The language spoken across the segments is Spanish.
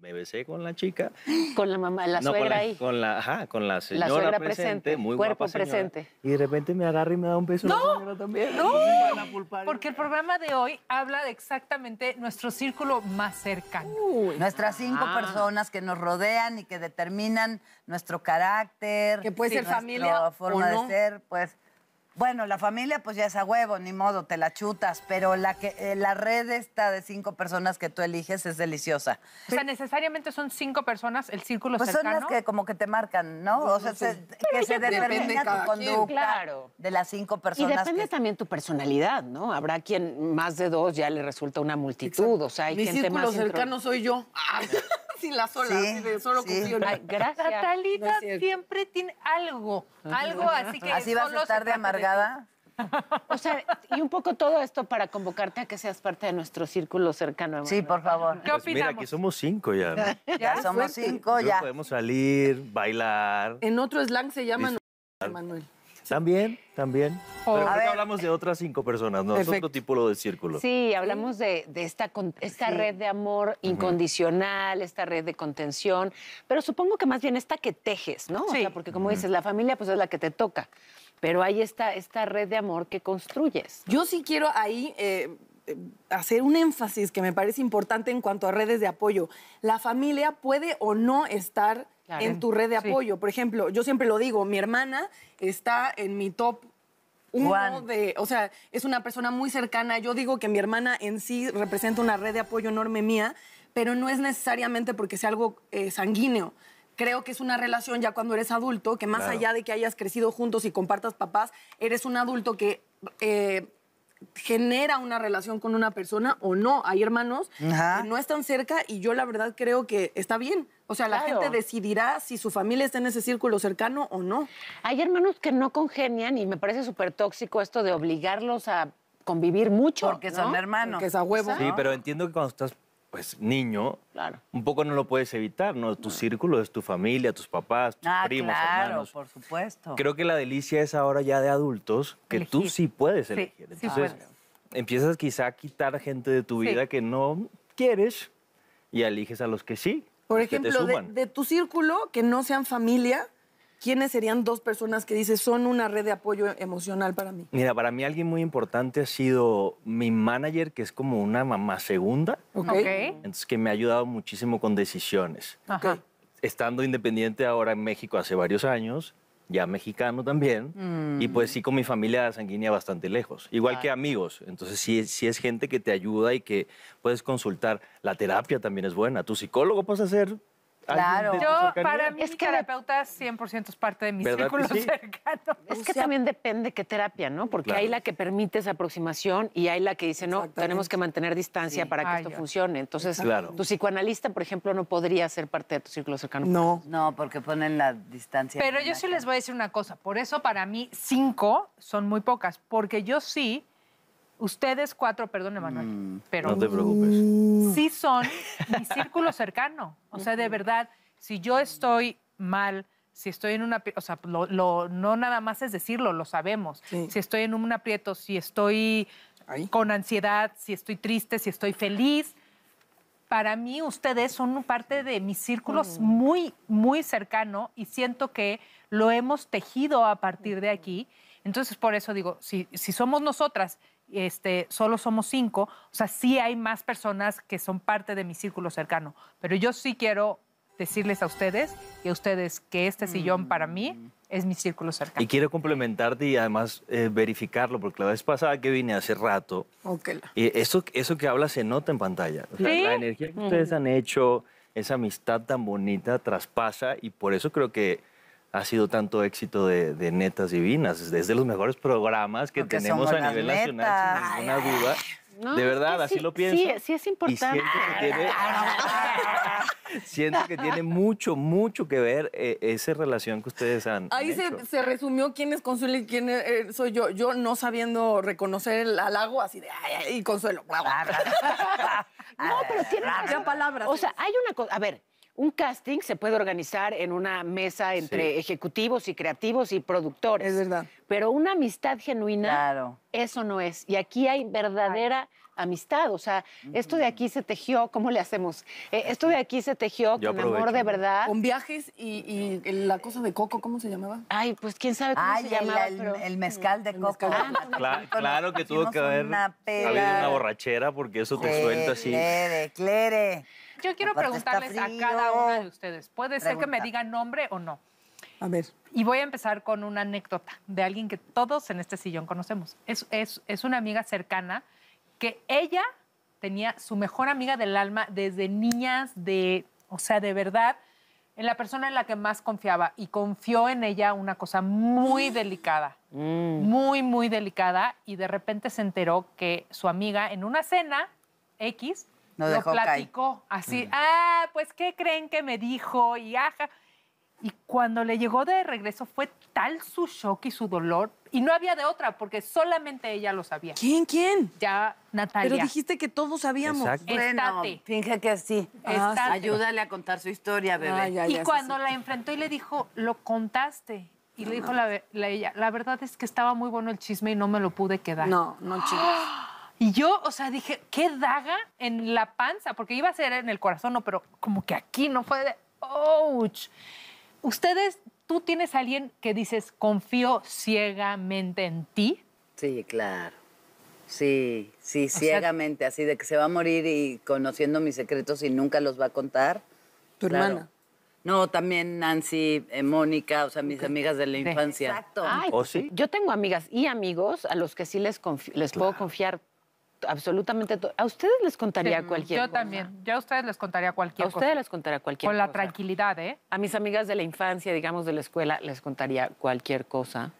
me besé con la chica. Con la mamá, la suegra ahí. Con la, ajá, con la señora suegra presente, muy cuerpo presente. Y de repente me agarra y me da un beso. No, la también. no, porque el programa de hoy habla de exactamente nuestro círculo más cercano. Nuestras cinco ah. personas que nos rodean y que determinan nuestro carácter. Que puede ser familia forma de ser, pues bueno, la familia pues ya es a huevo, ni modo, te la chutas, pero la que eh, la red esta de cinco personas que tú eliges es deliciosa. O sea, necesariamente son cinco personas el círculo cercano. Pues son las que como que te marcan, ¿no? Pues, o sea, que se determina tu conducta claro. de las cinco personas. Y depende también tu personalidad, ¿no? Habrá quien más de dos ya le resulta una multitud, o sea, hay gente más... Mi círculo cercano soy yo. Ah. sin la sola, sí, solo sí. gracias. Natalita siempre tiene algo, algo así que... ¿Así vas a estar de amargada? O sea, y un poco todo esto para convocarte a que seas parte de nuestro círculo cercano. Sí, por favor. ¿Qué pues Mira, aquí somos cinco ya. ¿Ya? somos cinco, ya. Podemos salir, bailar. En otro slang se llama Manuel. También, también. Pero que hablamos de otras cinco personas, ¿no? Es otro tipo de círculo. Sí, hablamos de, esta, red de amor incondicional, esta red de contención, pero supongo que más bien esta que tejes, ¿no? O sea, porque como dices, la familia pues es la que te toca, pero hay esta, esta red de amor que construyes. Yo sí quiero ahí... Eh, eh, hacer un énfasis que me parece importante en cuanto a redes de apoyo. La familia puede o no estar en tu red de apoyo. Por ejemplo, yo siempre lo digo, mi hermana está en mi top uno de, o sea, es una persona muy cercana. Yo digo que mi hermana en sí representa una red de apoyo enorme mía, pero no es necesariamente porque sea algo eh, sanguíneo. Creo que es una relación ya cuando eres adulto, que más allá de que hayas crecido juntos y compartas papás, eres un adulto que eh, genera una relación con una persona o no. Hay hermanos que no están cerca y yo la verdad creo que está bien. O sea, la gente decidirá si su familia está en ese círculo cercano o no. Hay hermanos que no congenian y me parece súper tóxico esto de obligarlos a convivir mucho. Porque son hermanos. Que es a huevo. Sí, pero entiendo que cuando estás pues niño, un poco no lo puedes evitar, ¿no? Tu círculo es tu familia, tus papás, tus ah, primos, claro, hermanos. por supuesto. Creo que la delicia es ahora ya de adultos que tú sí puedes elegir. Entonces, empiezas quizá a quitar gente de tu vida que no quieres y eliges a los que sí. Por ejemplo, de tu círculo, que no sean familia, ¿quiénes serían dos personas que dices son una red de apoyo emocional para mí? Mira, para mí alguien muy importante ha sido mi manager, que es como una mamá segunda. Ok. Entonces, que me ha ayudado muchísimo con decisiones. Estando independiente ahora en México hace varios años, ya mexicano también, y pues mm. sí con mi familia sanguínea bastante lejos, igual que amigos, entonces sí, sí, es gente que te ayuda y que puedes consultar. La terapia también es buena, tu psicólogo puedes hacer Claro. Yo, para mí, es terapeuta 100% es parte de mi círculo cercano. Es que también depende qué terapia, ¿no? Porque hay la que permite esa aproximación y hay la que dice, no, tenemos que mantener distancia para que ah, esto funcione. Entonces, tu psicoanalista, por ejemplo, no podría ser parte de tu círculo cercano. No. No, porque ponen la distancia. Pero yo sí les voy a decir una cosa. Por eso, para mí, cinco son muy pocas. Porque yo sí Ustedes cuatro, perdón, Emanuel, mm, pero... No te preocupes. Uh. Sí son mi círculo cercano. O sea, de verdad, si yo estoy mal, si estoy en una... O sea, no nada más es decirlo, lo sabemos. Si estoy en un aprieto, si estoy con ansiedad, si estoy triste, si estoy feliz, para mí ustedes son parte de mis círculos mm. muy, muy cercano y siento que lo hemos tejido a partir de aquí. Entonces, por eso digo, si, si somos nosotras este, solo somos cinco, o sea, sí hay más personas que son parte de mi círculo cercano, pero yo sí quiero decirles a ustedes y a ustedes que este sillón para mí mm. es mi círculo cercano. Y quiero complementarte y además eh, verificarlo, porque la vez pasada que vine hace rato, okay. Oh, eh, eso, eso que habla se nota en pantalla. La energía que ustedes mm. han hecho, esa amistad tan bonita, traspasa y por eso creo que ha sido tanto éxito de, Netas Divinas. Es de los mejores programas que tenemos a nivel nacional, sin ninguna duda. de verdad, así lo pienso. Sí, sí es importante. siento que, tiene, mucho, mucho que ver eh, esa relación que ustedes han. Ahí se, resumió quién es Consuelo y quién eh, eh, soy yo. Yo no sabiendo reconocer el halago, así de ay, ay y Consuelo. no, pero tiene. palabras. O sea, hay una cosa. A ver, un casting se puede organizar en una mesa entre ejecutivos y creativos y productores. Es verdad. Pero una amistad genuina, eso no es. Y aquí hay verdadera amistad. O sea, esto de aquí se tejió, ¿cómo le hacemos? Eh, esto de aquí se tejió con amor de verdad. Con viajes y, la cosa de coco, ¿cómo se llamaba? Ay, pues quién sabe cómo se llamaba. El, el mezcal de coco. Ah, claro, que tuvo que haber una, una borrachera porque eso te suelta así. Clere, clere. Yo quiero preguntarles a cada uno de ustedes. Puede ser que me digan nombre o no. A ver. Y voy a empezar con una anécdota de alguien que todos en este sillón conocemos. Es, es una amiga cercana que ella tenía su mejor amiga del alma desde niñas de, o sea, de verdad, en la persona en la que más confiaba y confió en ella una cosa muy mm. delicada, mm. muy, muy delicada y de repente se enteró que su amiga en una cena X lo platicó así, mm. ah, pues ¿qué creen que me dijo? Y aja. Y cuando le llegó de regreso fue tal su shock y su dolor. Y no había de otra, porque solamente ella lo sabía. ¿Quién? ¿Quién? Ya Natalia. Pero dijiste que todos sabíamos. Exacto. Bueno, finge que así. Ah, Ayúdale a contar su historia, bebé. y cuando la enfrentó y le dijo, lo contaste. Y le dijo a la, ella, la verdad es que estaba muy bueno el chisme y no me lo pude quedar. No, no chismes. Y yo, o sea, dije, qué daga en la panza, porque iba a ser en el corazón, no, pero como que aquí no fue de, ouch. ¿Ustedes, tú tienes a alguien que dices, confío ciegamente en ti? Sí, claro. Sí, sí, ciegamente, así de que se va a morir y conociendo mis secretos y nunca los va a contar. ¿Tu hermana? No, también Nancy, eh, Mónica, o sea, mis amigas de la infancia. Exacto. ¿Oh, Yo tengo amigas y amigos a los que sí les, les puedo confiar absolutamente todo. A ustedes les contaría cualquier cosa. Yo también. ya a ustedes les contaría cualquier cosa. A ustedes les contaría cualquier cosa. Con la tranquilidad, ¿eh? A mis amigas de la infancia, digamos, de la escuela, les contaría cualquier cosa.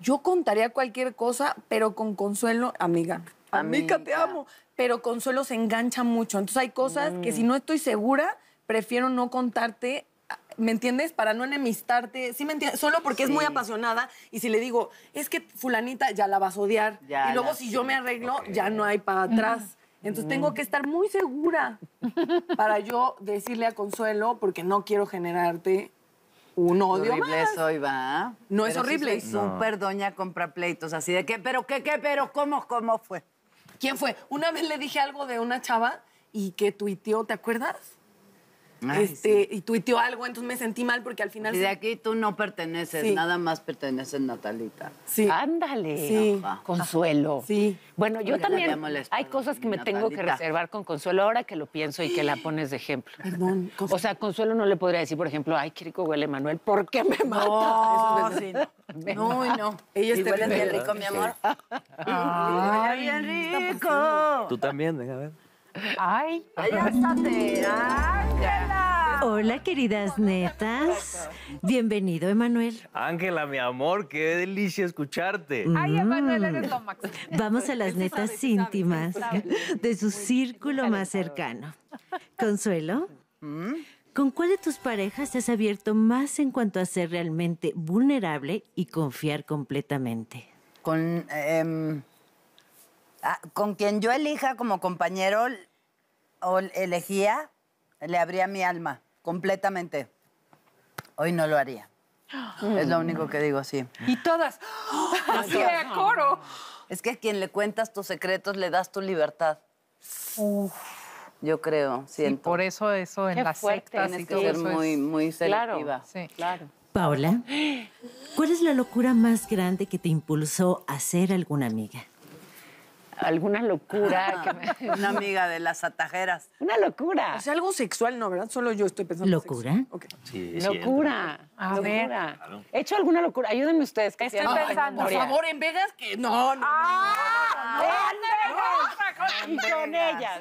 Yo contaría cualquier cosa, pero con consuelo, amiga. Amiga, te amo. Pero consuelo se engancha mucho. Entonces hay cosas que mm. si no estoy segura, prefiero no contarte ¿me entiendes? Para no enemistarte, ¿sí me entiendes? Solo porque es muy apasionada y si le digo, es que fulanita ya la vas a odiar. y luego si yo me arreglo, ya no hay para atrás. Entonces tengo que estar muy segura para yo decirle a Consuelo, porque no quiero generarte un odio horrible soy, va. No es horrible. Es súper doña compra pleitos, así de que, pero qué, qué, pero cómo, cómo fue. ¿Quién fue? Una vez le dije algo de una chava y que tuiteó, ¿te acuerdas? Este, y tuiteó algo, entonces me sentí mal porque al final... Y de aquí tú no perteneces, nada más perteneces Natalita. Sí. Ándale, consuelo. Sí. Bueno, yo también hay cosas que me tengo que reservar con consuelo ahora que lo pienso y que la pones de ejemplo. Perdón. O sea, consuelo no le podría decir, por ejemplo, ay, qué rico huele Manuel, ¿por qué me mata? No, no, no, bien rico, mi amor. Ay, bien rico. Tú también, déjame ver. Ay, Ángela! Hola, queridas netas. Bienvenido, Emanuel. Ángela, mi amor, qué delicia escucharte. Ay, mm. Emanuel, eres lo máximo. Vamos a las netas íntimas de su círculo más cercano. Consuelo, ¿Mm? ¿con cuál de tus parejas te has abierto más en cuanto a ser realmente vulnerable y confiar completamente? Con. Em, Ah, con quien yo elija como compañero o elegía, le abría mi alma completamente. Hoy no lo haría. Es lo único que digo, sí. Y todas. Así de coro. Es que a quien le cuentas tus secretos le das tu libertad. Yo creo, siento. por eso eso en las que ser muy, muy selectiva. sí. claro. Paola, ¿cuál es la locura más grande que te impulsó a ser alguna amiga? alguna locura. Que Una amiga de las atajeras. Una locura. O sea, algo sexual, ¿no? ¿Verdad? Solo yo estoy pensando. ¿Locura? Okay. Sí, locura. a ver. ¿He hecho alguna locura? Ayúdenme ustedes. ¿qué están pensando? Por favor, en Vegas que... no, no y con ellas.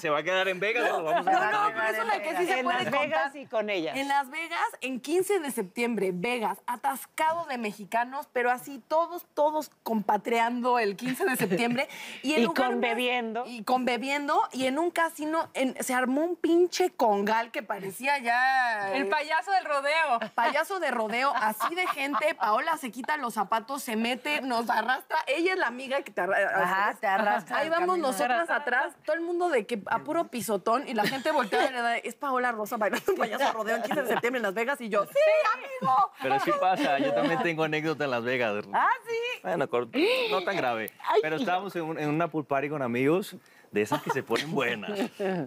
¿se, va a quedar en Vegas o vamos a No, no, eso es la que sí se en puede En Las Vegas y con ellas. En Las Vegas, en 15 de septiembre, Vegas, atascado de mexicanos, pero así todos, todos compatriando el 15 de septiembre. Y, con bebiendo. Y con bebiendo. Y en un casino se armó un pinche congal que parecía ya... Eh, el payaso del rodeo. Payaso de rodeo, así de gente. Paola se quita los zapatos, se mete, nos arrastra. Ella es la amiga que te arrastra. Ajá, te arrastra. Ahí vamos nosotras atrás, todo el mundo de que a puro pisotón y la gente voltea y le da, es Paola Rosa bailando un payaso rodeo en 15 de septiembre en Las Vegas y yo, sí, amigo. Pero sí pasa, yo también tengo anécdota en Las Vegas. Ah, sí. Bueno, no tan grave. Pero estábamos en, en una pool party con amigos de esas que se ponen buenas.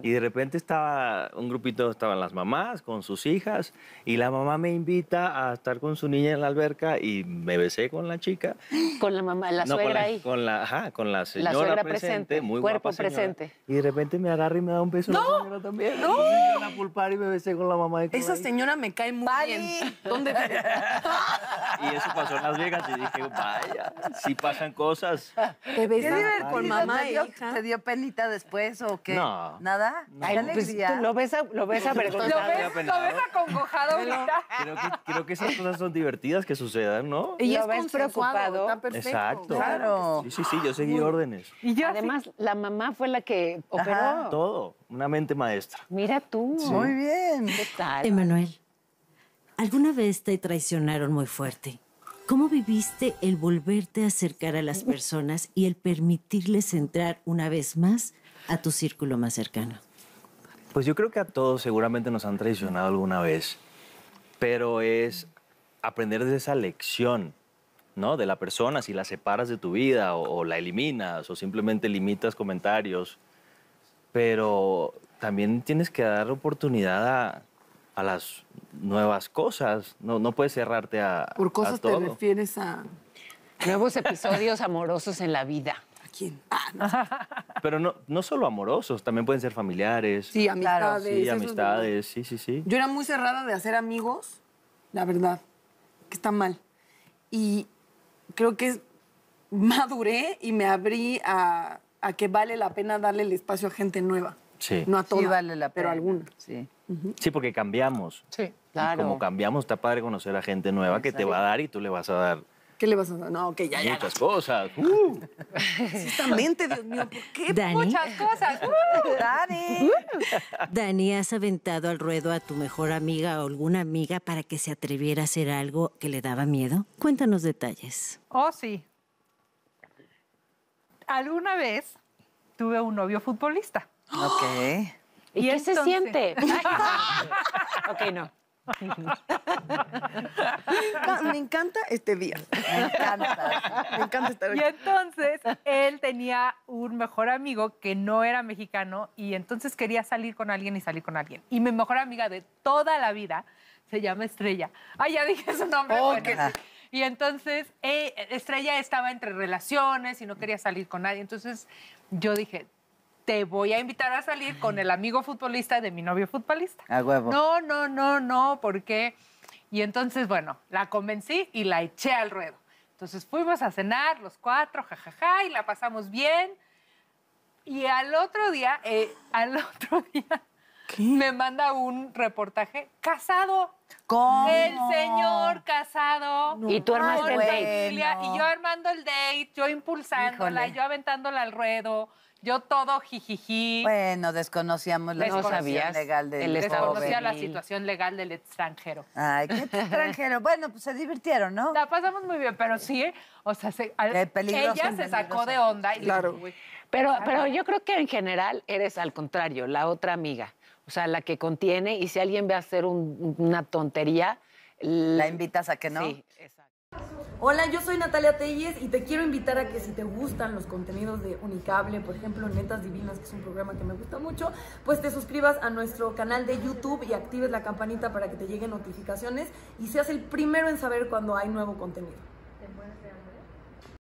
Y de repente estaba un grupito, estaban las mamás con sus hijas y la mamá me invita a estar con su niña en la alberca y me besé con la chica. Con la mamá, la suegra ahí. Con la, ajá, con la señora la suegra presente, muy cuerpo guapa presente. Y de repente me agarra y me da un beso ¡No! la señora también. No. Y me pulpar y me besé con la mamá. De Esa señora me cae muy Bye. bien. ¿Dónde y eso pasó en Las Vegas y dije, vaya, sí pasan cosas. Te besé con mamá y e hija. Te dio penita después o qué? No. ¿Nada? No. Ay, pues, lo ves, a, lo ves avergonzado. ¿Lo ves, acongojado ahorita. Creo que, esas cosas son divertidas que sucedan, ¿no? Y es preocupado. Exacto. Claro. Sí, sí, sí, yo seguí órdenes. Además, la mamá fue la que operó. Todo, una mente maestra. Mira tú. Muy bien. ¿Qué tal? Emanuel, ¿alguna vez te traicionaron muy fuerte? ¿Cómo viviste el volverte a acercar a las personas y el permitirles entrar una vez más a tu círculo más cercano? Pues yo creo que a todos seguramente nos han traicionado alguna vez, pero es aprender de esa lección, ¿no? De la persona, si la separas de tu vida o, o la eliminas o simplemente limitas comentarios, pero también tienes que dar oportunidad a, a las nuevas cosas. No, no puedes cerrarte a. ¿Por cosas te refieres a.? Nuevos episodios amorosos en la vida. ¿A quién? Ah, Pero no, no solo amorosos, también pueden ser familiares. Sí, amistades. Sí, amistades, sí, sí, sí. Yo era muy cerrada de hacer amigos, la verdad, que está mal. Y creo que maduré y me abrí a, a que vale la pena darle el espacio a gente nueva. No a todas, vale la pero a alguna. Sí. sí, porque cambiamos. Sí, claro. como cambiamos, está padre conocer a gente nueva que te va a dar y tú le vas a dar. ¿Qué le vas a dar? No, que ya, ya. Muchas cosas. Uh. Dios mío, ¿por qué? Muchas cosas. Uh. Dani. Dani, ¿has aventado al ruedo a tu mejor amiga o alguna amiga para que se atreviera a hacer algo que le daba miedo? Cuéntanos detalles. Oh, sí. Alguna vez tuve un novio futbolista Ok. ¿Y, se siente? ok, no. Me encanta este día. Me encanta. Me encanta estar aquí. Y entonces él tenía un mejor amigo que no era mexicano y entonces quería salir con alguien y salir con alguien. Y mi mejor amiga de toda la vida se llama Estrella. Ah, ya dije su nombre. Y entonces eh, Estrella estaba entre relaciones y no quería salir con nadie. Entonces yo dije, te voy a invitar a salir con el amigo futbolista de mi novio futbolista. A huevo. No, no, no, no, porque... Y entonces, bueno, la convencí y la eché al ruedo. Entonces fuimos a cenar los cuatro, jajaja, ja, ja, y la pasamos bien. Y al otro día, eh, al otro día, me manda un reportaje casado. ¿Cómo? El señor casado. y tú armaste el date. Y yo armando el date, yo impulsándola, yo aventándola al ruedo, yo todo jijiji. Bueno, desconocíamos la situación legal del Desconocía la situación legal del extranjero. Ay, qué extranjero. bueno, pues se divirtieron, ¿no? La pasamos muy bien, pero sí, ¿eh? o sea, se, ella se sacó de onda. Y claro. Pero, pero yo creo que en general eres al contrario, la otra amiga. O sea, la que contiene y si alguien ve a hacer una tontería... La invitas a que no. Sí, Hola, yo soy Natalia Telles y te quiero invitar a que si te gustan los contenidos de Unicable, por ejemplo Netas Divinas, que es un programa que me gusta mucho, pues te suscribas a nuestro canal de YouTube y actives la campanita para que te lleguen notificaciones y seas el primero en saber cuando hay nuevo contenido.